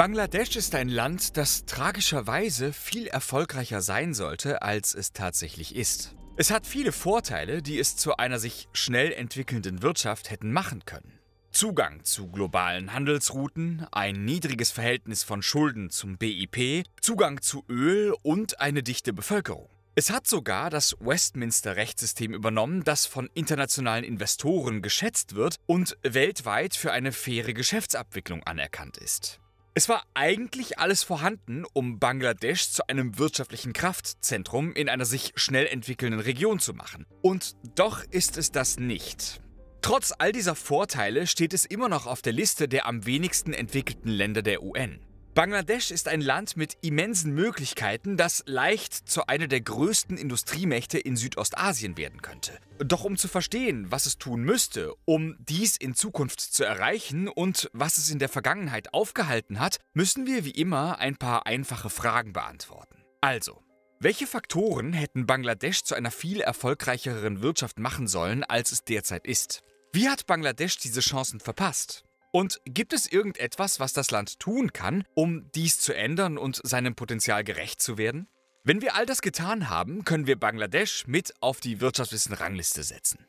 Bangladesch ist ein Land, das tragischerweise viel erfolgreicher sein sollte, als es tatsächlich ist. Es hat viele Vorteile, die es zu einer sich schnell entwickelnden Wirtschaft hätten machen können. Zugang zu globalen Handelsrouten, ein niedriges Verhältnis von Schulden zum BIP, Zugang zu Öl und eine dichte Bevölkerung. Es hat sogar das Westminster-Rechtssystem übernommen, das von internationalen Investoren geschätzt wird und weltweit für eine faire Geschäftsabwicklung anerkannt ist. Es war eigentlich alles vorhanden, um Bangladesch zu einem wirtschaftlichen Kraftzentrum in einer sich schnell entwickelnden Region zu machen. Und doch ist es das nicht. Trotz all dieser Vorteile steht es immer noch auf der Liste der am wenigsten entwickelten Länder der UN. Bangladesch ist ein Land mit immensen Möglichkeiten, das leicht zu einer der größten Industriemächte in Südostasien werden könnte. Doch um zu verstehen, was es tun müsste, um dies in Zukunft zu erreichen und was es in der Vergangenheit aufgehalten hat, müssen wir wie immer ein paar einfache Fragen beantworten. Also, welche Faktoren hätten Bangladesch zu einer viel erfolgreicheren Wirtschaft machen sollen, als es derzeit ist? Wie hat Bangladesch diese Chancen verpasst? Und gibt es irgendetwas, was das Land tun kann, um dies zu ändern und seinem Potenzial gerecht zu werden? Wenn wir all das getan haben, können wir Bangladesch mit auf die Wirtschaftswissen-Rangliste setzen.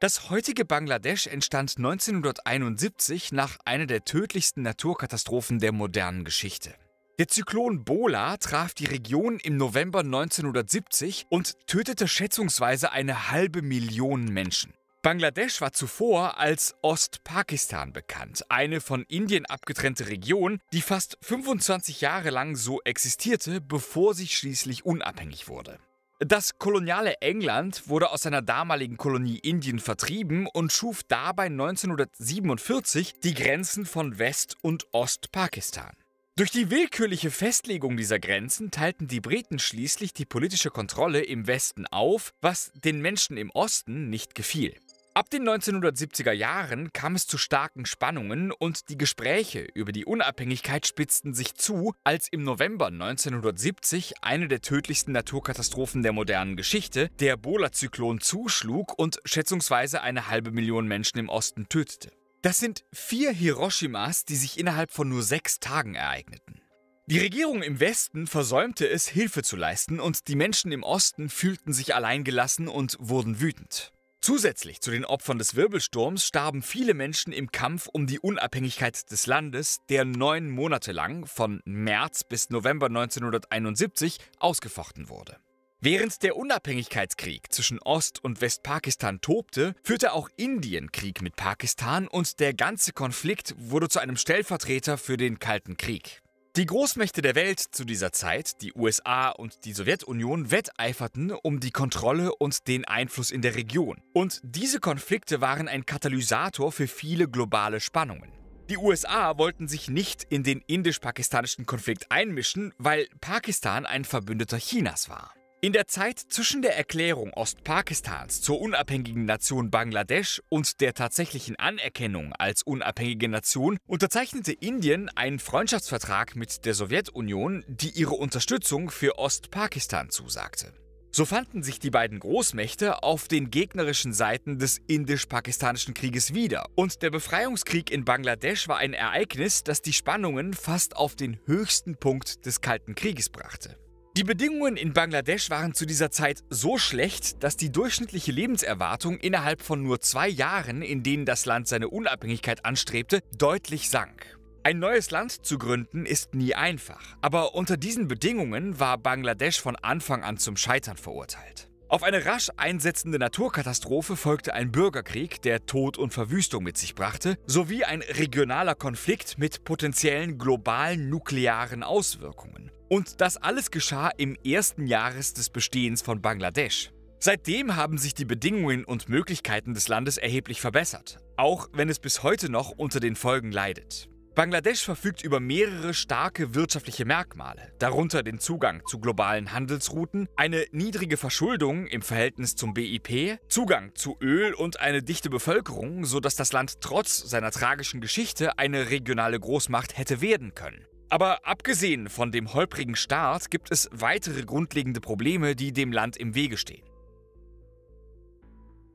Das heutige Bangladesch entstand 1971 nach einer der tödlichsten Naturkatastrophen der modernen Geschichte. Der Zyklon Bola traf die Region im November 1970 und tötete schätzungsweise eine halbe Million Menschen. Bangladesch war zuvor als Ostpakistan bekannt, eine von Indien abgetrennte Region, die fast 25 Jahre lang so existierte, bevor sie schließlich unabhängig wurde. Das koloniale England wurde aus seiner damaligen Kolonie Indien vertrieben und schuf dabei 1947 die Grenzen von West- und Ostpakistan. Durch die willkürliche Festlegung dieser Grenzen teilten die Briten schließlich die politische Kontrolle im Westen auf, was den Menschen im Osten nicht gefiel. Ab den 1970er Jahren kam es zu starken Spannungen und die Gespräche über die Unabhängigkeit spitzten sich zu, als im November 1970 eine der tödlichsten Naturkatastrophen der modernen Geschichte, der Bola-Zyklon, zuschlug und schätzungsweise eine halbe Million Menschen im Osten tötete. Das sind vier Hiroshimas, die sich innerhalb von nur sechs Tagen ereigneten. Die Regierung im Westen versäumte es, Hilfe zu leisten und die Menschen im Osten fühlten sich alleingelassen und wurden wütend. Zusätzlich zu den Opfern des Wirbelsturms starben viele Menschen im Kampf um die Unabhängigkeit des Landes, der neun Monate lang von März bis November 1971 ausgefochten wurde. Während der Unabhängigkeitskrieg zwischen Ost- und Westpakistan tobte, führte auch Indien Krieg mit Pakistan und der ganze Konflikt wurde zu einem Stellvertreter für den Kalten Krieg. Die Großmächte der Welt zu dieser Zeit, die USA und die Sowjetunion, wetteiferten um die Kontrolle und den Einfluss in der Region. Und diese Konflikte waren ein Katalysator für viele globale Spannungen. Die USA wollten sich nicht in den indisch-pakistanischen Konflikt einmischen, weil Pakistan ein Verbündeter Chinas war. In der Zeit zwischen der Erklärung Ostpakistans zur unabhängigen Nation Bangladesch und der tatsächlichen Anerkennung als unabhängige Nation unterzeichnete Indien einen Freundschaftsvertrag mit der Sowjetunion, die ihre Unterstützung für Ostpakistan zusagte. So fanden sich die beiden Großmächte auf den gegnerischen Seiten des indisch-pakistanischen Krieges wieder und der Befreiungskrieg in Bangladesch war ein Ereignis, das die Spannungen fast auf den höchsten Punkt des Kalten Krieges brachte. Die Bedingungen in Bangladesch waren zu dieser Zeit so schlecht, dass die durchschnittliche Lebenserwartung innerhalb von nur zwei Jahren, in denen das Land seine Unabhängigkeit anstrebte, deutlich sank. Ein neues Land zu gründen ist nie einfach, aber unter diesen Bedingungen war Bangladesch von Anfang an zum Scheitern verurteilt. Auf eine rasch einsetzende Naturkatastrophe folgte ein Bürgerkrieg, der Tod und Verwüstung mit sich brachte, sowie ein regionaler Konflikt mit potenziellen globalen nuklearen Auswirkungen. Und das alles geschah im ersten Jahres des Bestehens von Bangladesch. Seitdem haben sich die Bedingungen und Möglichkeiten des Landes erheblich verbessert, auch wenn es bis heute noch unter den Folgen leidet. Bangladesch verfügt über mehrere starke wirtschaftliche Merkmale, darunter den Zugang zu globalen Handelsrouten, eine niedrige Verschuldung im Verhältnis zum BIP, Zugang zu Öl und eine dichte Bevölkerung, sodass das Land trotz seiner tragischen Geschichte eine regionale Großmacht hätte werden können. Aber abgesehen von dem holprigen Start gibt es weitere grundlegende Probleme, die dem Land im Wege stehen.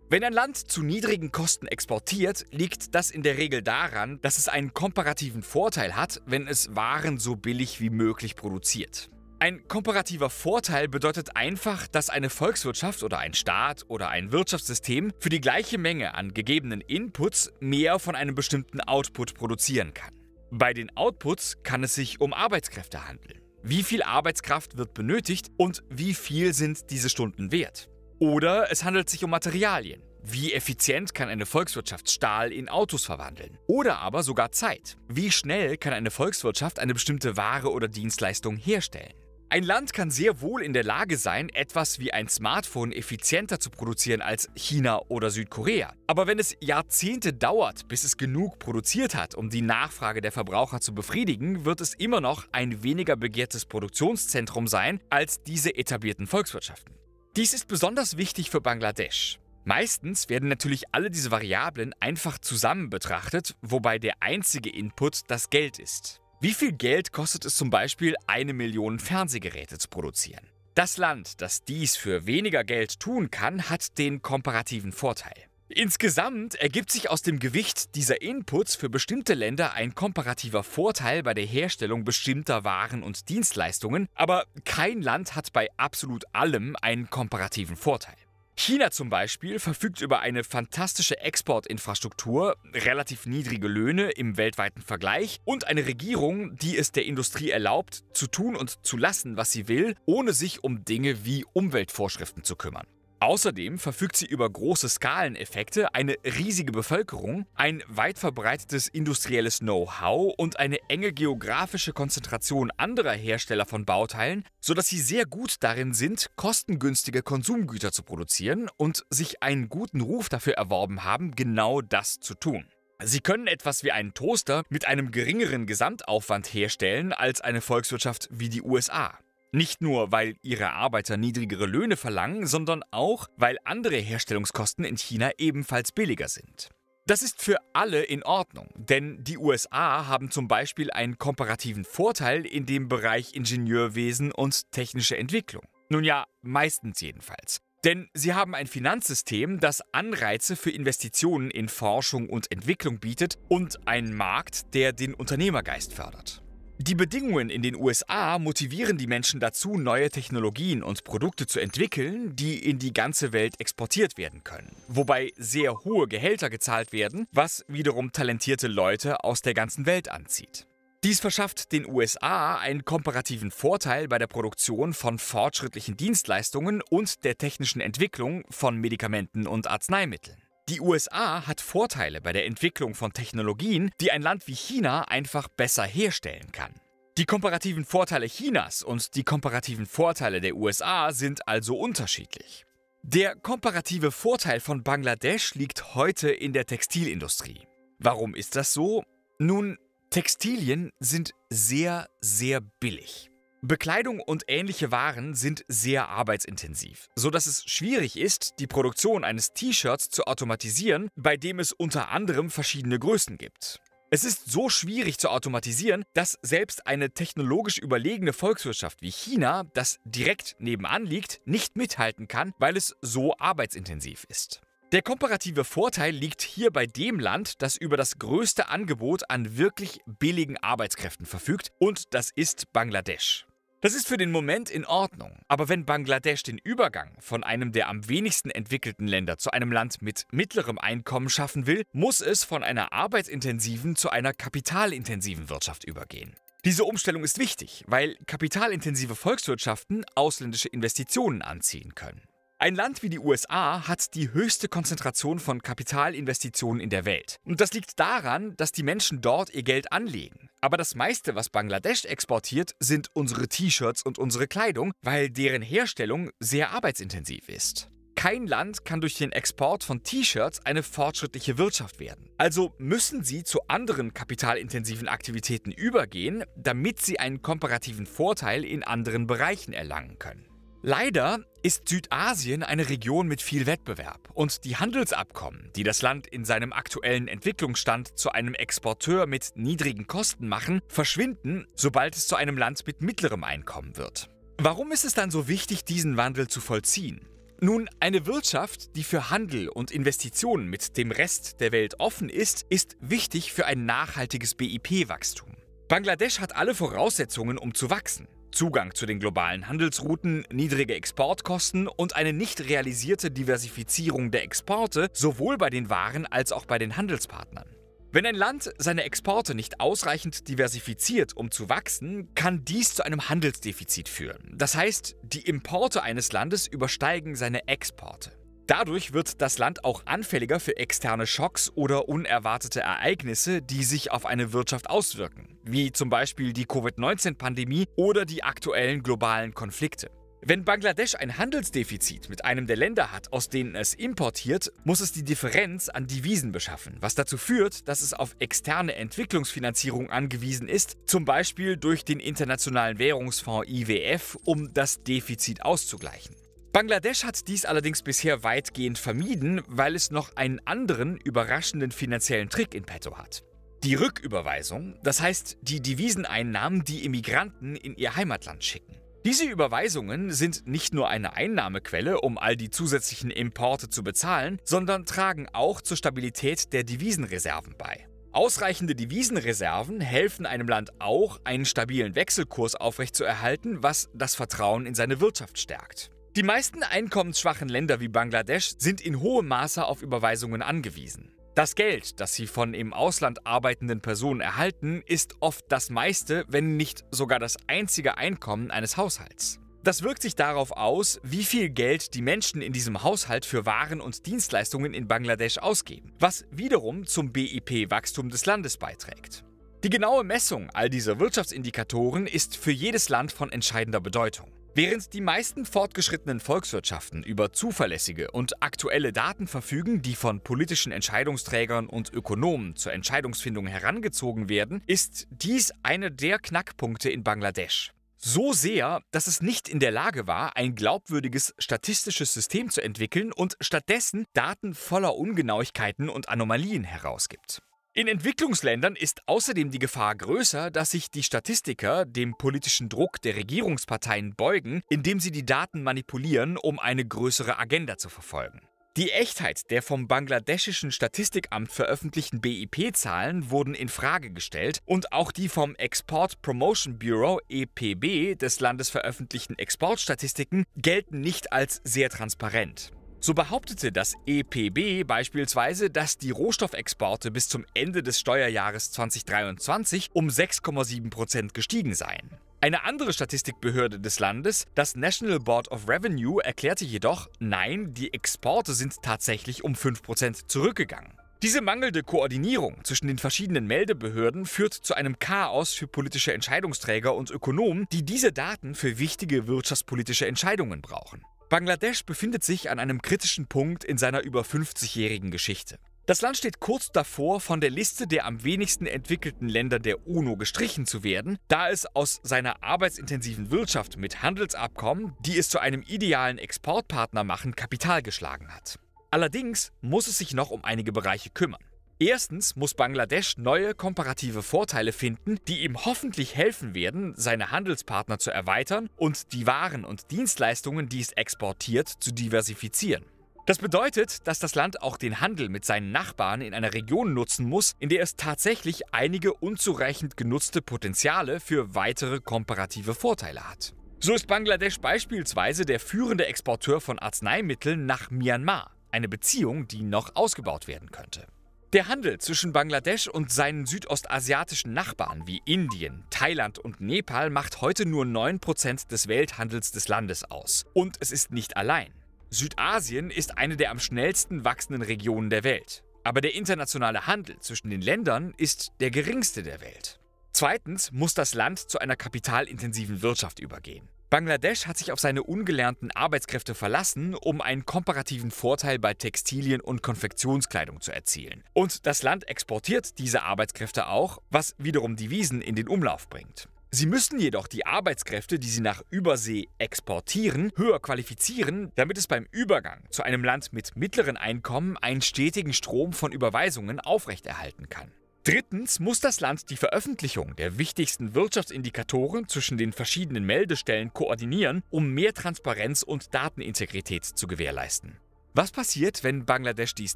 Wenn ein Land zu niedrigen Kosten exportiert, liegt das in der Regel daran, dass es einen komparativen Vorteil hat, wenn es Waren so billig wie möglich produziert. Ein komparativer Vorteil bedeutet einfach, dass eine Volkswirtschaft oder ein Staat oder ein Wirtschaftssystem für die gleiche Menge an gegebenen Inputs mehr von einem bestimmten Output produzieren kann. Bei den Outputs kann es sich um Arbeitskräfte handeln. Wie viel Arbeitskraft wird benötigt und wie viel sind diese Stunden wert? Oder es handelt sich um Materialien. Wie effizient kann eine Volkswirtschaft Stahl in Autos verwandeln? Oder aber sogar Zeit. Wie schnell kann eine Volkswirtschaft eine bestimmte Ware oder Dienstleistung herstellen? Ein Land kann sehr wohl in der Lage sein, etwas wie ein Smartphone effizienter zu produzieren als China oder Südkorea. Aber wenn es Jahrzehnte dauert, bis es genug produziert hat, um die Nachfrage der Verbraucher zu befriedigen, wird es immer noch ein weniger begehrtes Produktionszentrum sein als diese etablierten Volkswirtschaften. Dies ist besonders wichtig für Bangladesch. Meistens werden natürlich alle diese Variablen einfach zusammen betrachtet, wobei der einzige Input das Geld ist. Wie viel Geld kostet es zum Beispiel, eine Million Fernsehgeräte zu produzieren? Das Land, das dies für weniger Geld tun kann, hat den komparativen Vorteil. Insgesamt ergibt sich aus dem Gewicht dieser Inputs für bestimmte Länder ein komparativer Vorteil bei der Herstellung bestimmter Waren und Dienstleistungen, aber kein Land hat bei absolut allem einen komparativen Vorteil. China zum Beispiel verfügt über eine fantastische Exportinfrastruktur, relativ niedrige Löhne im weltweiten Vergleich und eine Regierung, die es der Industrie erlaubt, zu tun und zu lassen, was sie will, ohne sich um Dinge wie Umweltvorschriften zu kümmern. Außerdem verfügt sie über große Skaleneffekte, eine riesige Bevölkerung, ein weit verbreitetes industrielles Know-how und eine enge geografische Konzentration anderer Hersteller von Bauteilen, sodass sie sehr gut darin sind, kostengünstige Konsumgüter zu produzieren und sich einen guten Ruf dafür erworben haben, genau das zu tun. Sie können etwas wie einen Toaster mit einem geringeren Gesamtaufwand herstellen als eine Volkswirtschaft wie die USA. Nicht nur, weil ihre Arbeiter niedrigere Löhne verlangen, sondern auch, weil andere Herstellungskosten in China ebenfalls billiger sind. Das ist für alle in Ordnung, denn die USA haben zum Beispiel einen komparativen Vorteil in dem Bereich Ingenieurwesen und technische Entwicklung. Nun ja, meistens jedenfalls. Denn sie haben ein Finanzsystem, das Anreize für Investitionen in Forschung und Entwicklung bietet und einen Markt, der den Unternehmergeist fördert. Die Bedingungen in den USA motivieren die Menschen dazu, neue Technologien und Produkte zu entwickeln, die in die ganze Welt exportiert werden können. Wobei sehr hohe Gehälter gezahlt werden, was wiederum talentierte Leute aus der ganzen Welt anzieht. Dies verschafft den USA einen komparativen Vorteil bei der Produktion von fortschrittlichen Dienstleistungen und der technischen Entwicklung von Medikamenten und Arzneimitteln. Die USA hat Vorteile bei der Entwicklung von Technologien, die ein Land wie China einfach besser herstellen kann. Die komparativen Vorteile Chinas und die komparativen Vorteile der USA sind also unterschiedlich. Der komparative Vorteil von Bangladesch liegt heute in der Textilindustrie. Warum ist das so? Nun, Textilien sind sehr, sehr billig. Bekleidung und ähnliche Waren sind sehr arbeitsintensiv, so dass es schwierig ist, die Produktion eines T-Shirts zu automatisieren, bei dem es unter anderem verschiedene Größen gibt. Es ist so schwierig zu automatisieren, dass selbst eine technologisch überlegene Volkswirtschaft wie China, das direkt nebenan liegt, nicht mithalten kann, weil es so arbeitsintensiv ist. Der komparative Vorteil liegt hier bei dem Land, das über das größte Angebot an wirklich billigen Arbeitskräften verfügt, und das ist Bangladesch. Das ist für den Moment in Ordnung, aber wenn Bangladesch den Übergang von einem der am wenigsten entwickelten Länder zu einem Land mit mittlerem Einkommen schaffen will, muss es von einer arbeitsintensiven zu einer kapitalintensiven Wirtschaft übergehen. Diese Umstellung ist wichtig, weil kapitalintensive Volkswirtschaften ausländische Investitionen anziehen können. Ein Land wie die USA hat die höchste Konzentration von Kapitalinvestitionen in der Welt. Und das liegt daran, dass die Menschen dort ihr Geld anlegen. Aber das meiste, was Bangladesch exportiert, sind unsere T-Shirts und unsere Kleidung, weil deren Herstellung sehr arbeitsintensiv ist. Kein Land kann durch den Export von T-Shirts eine fortschrittliche Wirtschaft werden. Also müssen sie zu anderen kapitalintensiven Aktivitäten übergehen, damit sie einen komparativen Vorteil in anderen Bereichen erlangen können. Leider ist Südasien eine Region mit viel Wettbewerb und die Handelsabkommen, die das Land in seinem aktuellen Entwicklungsstand zu einem Exporteur mit niedrigen Kosten machen, verschwinden, sobald es zu einem Land mit mittlerem Einkommen wird. Warum ist es dann so wichtig, diesen Wandel zu vollziehen? Nun, eine Wirtschaft, die für Handel und Investitionen mit dem Rest der Welt offen ist, ist wichtig für ein nachhaltiges BIP-Wachstum. Bangladesch hat alle Voraussetzungen, um zu wachsen. Zugang zu den globalen Handelsrouten, niedrige Exportkosten und eine nicht realisierte Diversifizierung der Exporte sowohl bei den Waren als auch bei den Handelspartnern. Wenn ein Land seine Exporte nicht ausreichend diversifiziert, um zu wachsen, kann dies zu einem Handelsdefizit führen. Das heißt, die Importe eines Landes übersteigen seine Exporte. Dadurch wird das Land auch anfälliger für externe Schocks oder unerwartete Ereignisse, die sich auf eine Wirtschaft auswirken, wie zum Beispiel die Covid-19-Pandemie oder die aktuellen globalen Konflikte. Wenn Bangladesch ein Handelsdefizit mit einem der Länder hat, aus denen es importiert, muss es die Differenz an Devisen beschaffen, was dazu führt, dass es auf externe Entwicklungsfinanzierung angewiesen ist, zum Beispiel durch den Internationalen Währungsfonds IWF, um das Defizit auszugleichen. Bangladesch hat dies allerdings bisher weitgehend vermieden, weil es noch einen anderen überraschenden finanziellen Trick in petto hat. Die Rücküberweisung, das heißt die Deviseneinnahmen, die Immigranten in ihr Heimatland schicken. Diese Überweisungen sind nicht nur eine Einnahmequelle, um all die zusätzlichen Importe zu bezahlen, sondern tragen auch zur Stabilität der Devisenreserven bei. Ausreichende Devisenreserven helfen einem Land auch, einen stabilen Wechselkurs aufrechtzuerhalten, was das Vertrauen in seine Wirtschaft stärkt. Die meisten einkommensschwachen Länder wie Bangladesch sind in hohem Maße auf Überweisungen angewiesen. Das Geld, das sie von im Ausland arbeitenden Personen erhalten, ist oft das meiste, wenn nicht sogar das einzige Einkommen eines Haushalts. Das wirkt sich darauf aus, wie viel Geld die Menschen in diesem Haushalt für Waren und Dienstleistungen in Bangladesch ausgeben, was wiederum zum BIP-Wachstum des Landes beiträgt. Die genaue Messung all dieser Wirtschaftsindikatoren ist für jedes Land von entscheidender Bedeutung. Während die meisten fortgeschrittenen Volkswirtschaften über zuverlässige und aktuelle Daten verfügen, die von politischen Entscheidungsträgern und Ökonomen zur Entscheidungsfindung herangezogen werden, ist dies einer der Knackpunkte in Bangladesch. So sehr, dass es nicht in der Lage war, ein glaubwürdiges statistisches System zu entwickeln und stattdessen Daten voller Ungenauigkeiten und Anomalien herausgibt. In Entwicklungsländern ist außerdem die Gefahr größer, dass sich die Statistiker dem politischen Druck der Regierungsparteien beugen, indem sie die Daten manipulieren, um eine größere Agenda zu verfolgen. Die Echtheit der vom bangladeschischen Statistikamt veröffentlichten BIP-Zahlen wurden in Frage gestellt und auch die vom Export Promotion Bureau EPB des Landes veröffentlichten Exportstatistiken gelten nicht als sehr transparent. So behauptete das EPB beispielsweise, dass die Rohstoffexporte bis zum Ende des Steuerjahres 2023 um 6,7 gestiegen seien. Eine andere Statistikbehörde des Landes, das National Board of Revenue, erklärte jedoch, nein, die Exporte sind tatsächlich um 5% zurückgegangen. Diese mangelnde Koordinierung zwischen den verschiedenen Meldebehörden führt zu einem Chaos für politische Entscheidungsträger und Ökonomen, die diese Daten für wichtige wirtschaftspolitische Entscheidungen brauchen. Bangladesch befindet sich an einem kritischen Punkt in seiner über 50-jährigen Geschichte. Das Land steht kurz davor, von der Liste der am wenigsten entwickelten Länder der UNO gestrichen zu werden, da es aus seiner arbeitsintensiven Wirtschaft mit Handelsabkommen, die es zu einem idealen Exportpartner machen, Kapital geschlagen hat. Allerdings muss es sich noch um einige Bereiche kümmern. Erstens muss Bangladesch neue komparative Vorteile finden, die ihm hoffentlich helfen werden, seine Handelspartner zu erweitern und die Waren und Dienstleistungen, die es exportiert, zu diversifizieren. Das bedeutet, dass das Land auch den Handel mit seinen Nachbarn in einer Region nutzen muss, in der es tatsächlich einige unzureichend genutzte Potenziale für weitere komparative Vorteile hat. So ist Bangladesch beispielsweise der führende Exporteur von Arzneimitteln nach Myanmar, eine Beziehung, die noch ausgebaut werden könnte. Der Handel zwischen Bangladesch und seinen südostasiatischen Nachbarn wie Indien, Thailand und Nepal macht heute nur 9% des Welthandels des Landes aus. Und es ist nicht allein. Südasien ist eine der am schnellsten wachsenden Regionen der Welt. Aber der internationale Handel zwischen den Ländern ist der geringste der Welt. Zweitens muss das Land zu einer kapitalintensiven Wirtschaft übergehen. Bangladesch hat sich auf seine ungelernten Arbeitskräfte verlassen, um einen komparativen Vorteil bei Textilien und Konfektionskleidung zu erzielen. Und das Land exportiert diese Arbeitskräfte auch, was wiederum Devisen in den Umlauf bringt. Sie müssen jedoch die Arbeitskräfte, die sie nach Übersee exportieren, höher qualifizieren, damit es beim Übergang zu einem Land mit mittleren Einkommen einen stetigen Strom von Überweisungen aufrechterhalten kann. Drittens muss das Land die Veröffentlichung der wichtigsten Wirtschaftsindikatoren zwischen den verschiedenen Meldestellen koordinieren, um mehr Transparenz und Datenintegrität zu gewährleisten. Was passiert, wenn Bangladesch dies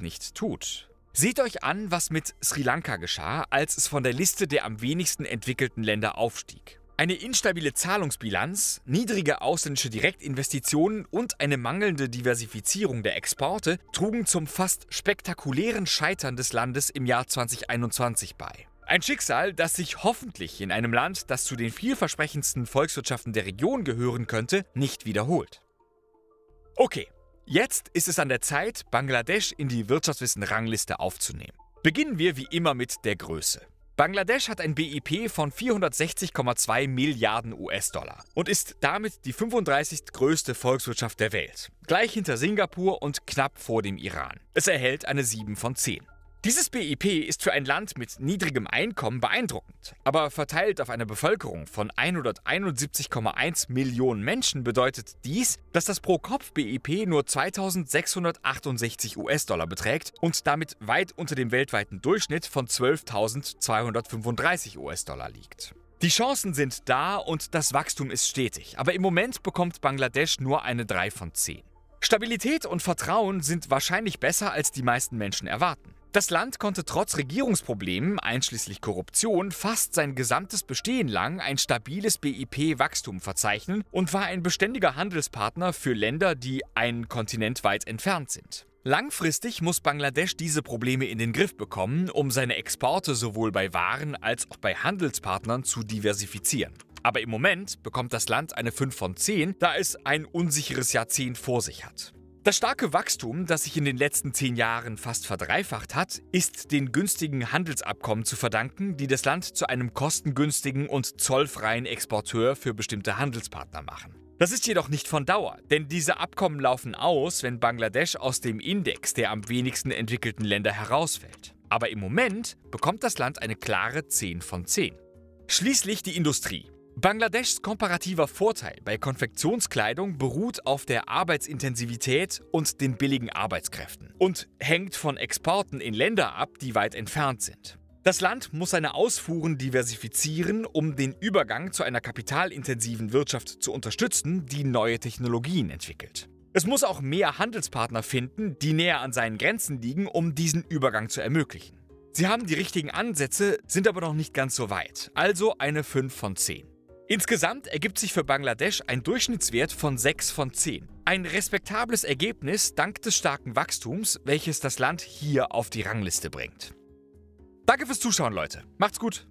nicht tut? Seht euch an, was mit Sri Lanka geschah, als es von der Liste der am wenigsten entwickelten Länder aufstieg. Eine instabile Zahlungsbilanz, niedrige ausländische Direktinvestitionen und eine mangelnde Diversifizierung der Exporte trugen zum fast spektakulären Scheitern des Landes im Jahr 2021 bei. Ein Schicksal, das sich hoffentlich in einem Land, das zu den vielversprechendsten Volkswirtschaften der Region gehören könnte, nicht wiederholt. Okay, jetzt ist es an der Zeit, Bangladesch in die Wirtschaftswissen-Rangliste aufzunehmen. Beginnen wir wie immer mit der Größe. Bangladesch hat ein BIP von 460,2 Milliarden US-Dollar und ist damit die 35. größte Volkswirtschaft der Welt, gleich hinter Singapur und knapp vor dem Iran. Es erhält eine 7 von 10. Dieses BIP ist für ein Land mit niedrigem Einkommen beeindruckend, aber verteilt auf eine Bevölkerung von 171,1 Millionen Menschen bedeutet dies, dass das Pro-Kopf-BIP nur 2668 US-Dollar beträgt und damit weit unter dem weltweiten Durchschnitt von 12.235 US-Dollar liegt. Die Chancen sind da und das Wachstum ist stetig, aber im Moment bekommt Bangladesch nur eine 3 von 10. Stabilität und Vertrauen sind wahrscheinlich besser, als die meisten Menschen erwarten. Das Land konnte trotz Regierungsproblemen, einschließlich Korruption, fast sein gesamtes Bestehen lang ein stabiles BIP-Wachstum verzeichnen und war ein beständiger Handelspartner für Länder, die einen Kontinent weit entfernt sind. Langfristig muss Bangladesch diese Probleme in den Griff bekommen, um seine Exporte sowohl bei Waren als auch bei Handelspartnern zu diversifizieren. Aber im Moment bekommt das Land eine 5 von 10, da es ein unsicheres Jahrzehnt vor sich hat. Das starke Wachstum, das sich in den letzten zehn Jahren fast verdreifacht hat, ist den günstigen Handelsabkommen zu verdanken, die das Land zu einem kostengünstigen und zollfreien Exporteur für bestimmte Handelspartner machen. Das ist jedoch nicht von Dauer, denn diese Abkommen laufen aus, wenn Bangladesch aus dem Index der am wenigsten entwickelten Länder herausfällt. Aber im Moment bekommt das Land eine klare 10 von 10. Schließlich die Industrie. Bangladeschs komparativer Vorteil bei Konfektionskleidung beruht auf der Arbeitsintensivität und den billigen Arbeitskräften und hängt von Exporten in Länder ab, die weit entfernt sind. Das Land muss seine Ausfuhren diversifizieren, um den Übergang zu einer kapitalintensiven Wirtschaft zu unterstützen, die neue Technologien entwickelt. Es muss auch mehr Handelspartner finden, die näher an seinen Grenzen liegen, um diesen Übergang zu ermöglichen. Sie haben die richtigen Ansätze, sind aber noch nicht ganz so weit. Also eine 5 von 10. Insgesamt ergibt sich für Bangladesch ein Durchschnittswert von 6 von 10. Ein respektables Ergebnis dank des starken Wachstums, welches das Land hier auf die Rangliste bringt. Danke fürs Zuschauen, Leute. Macht's gut.